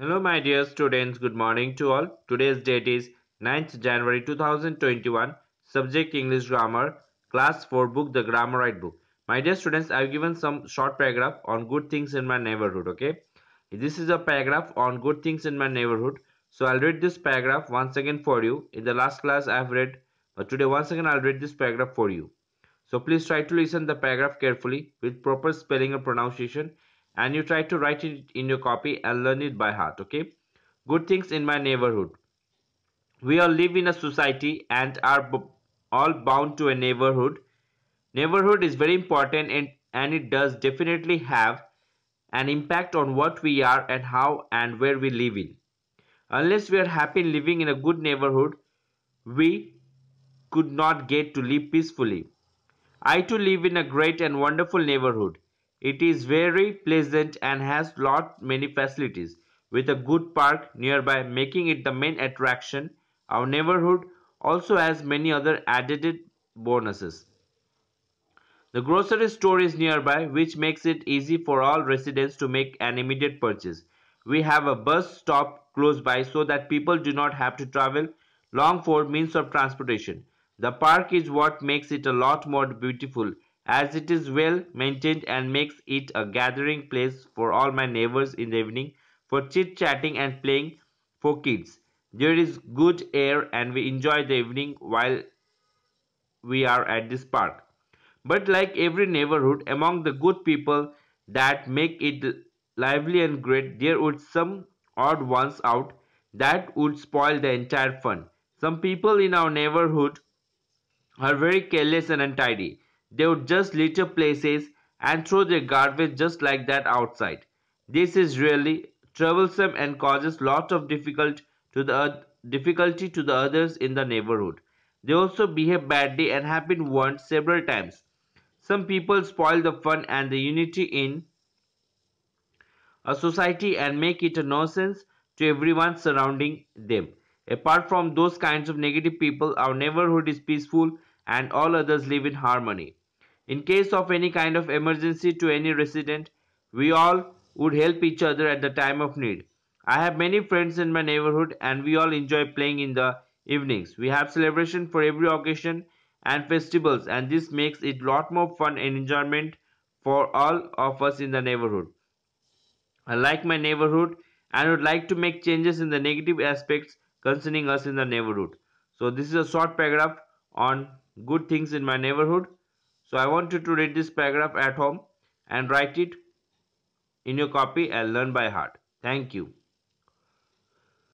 Hello my dear students, good morning to all. Today's date is 9th January 2021. Subject English Grammar, Class 4 book, The Grammar Right book. My dear students, I've given some short paragraph on good things in my neighborhood, okay? This is a paragraph on good things in my neighborhood. So I'll read this paragraph once again for you. In the last class I've read, but today once again I'll read this paragraph for you. So please try to listen the paragraph carefully with proper spelling and pronunciation and you try to write it in your copy and learn it by heart okay good things in my neighborhood we all live in a society and are all bound to a neighborhood neighborhood is very important and and it does definitely have an impact on what we are and how and where we live in unless we are happy living in a good neighborhood we could not get to live peacefully i too live in a great and wonderful neighborhood it is very pleasant and has lot many facilities with a good park nearby making it the main attraction. Our neighborhood also has many other added bonuses. The grocery store is nearby which makes it easy for all residents to make an immediate purchase. We have a bus stop close by so that people do not have to travel long for means of transportation. The park is what makes it a lot more beautiful as it is well maintained and makes it a gathering place for all my neighbors in the evening for chit chatting and playing for kids. There is good air and we enjoy the evening while we are at this park. But like every neighborhood, among the good people that make it lively and great, there would some odd ones out that would spoil the entire fun. Some people in our neighborhood are very careless and untidy. They would just litter places and throw their garbage just like that outside. This is really troublesome and causes lot of difficult to the difficulty to the others in the neighborhood. They also behave badly and have been warned several times. Some people spoil the fun and the unity in a society and make it a nonsense to everyone surrounding them. Apart from those kinds of negative people, our neighborhood is peaceful and all others live in harmony. In case of any kind of emergency to any resident, we all would help each other at the time of need. I have many friends in my neighborhood and we all enjoy playing in the evenings. We have celebration for every occasion and festivals and this makes it lot more fun and enjoyment for all of us in the neighborhood. I like my neighborhood and would like to make changes in the negative aspects concerning us in the neighborhood. So this is a short paragraph on good things in my neighborhood. So I want you to read this paragraph at home and write it in your copy and learn by heart. Thank you.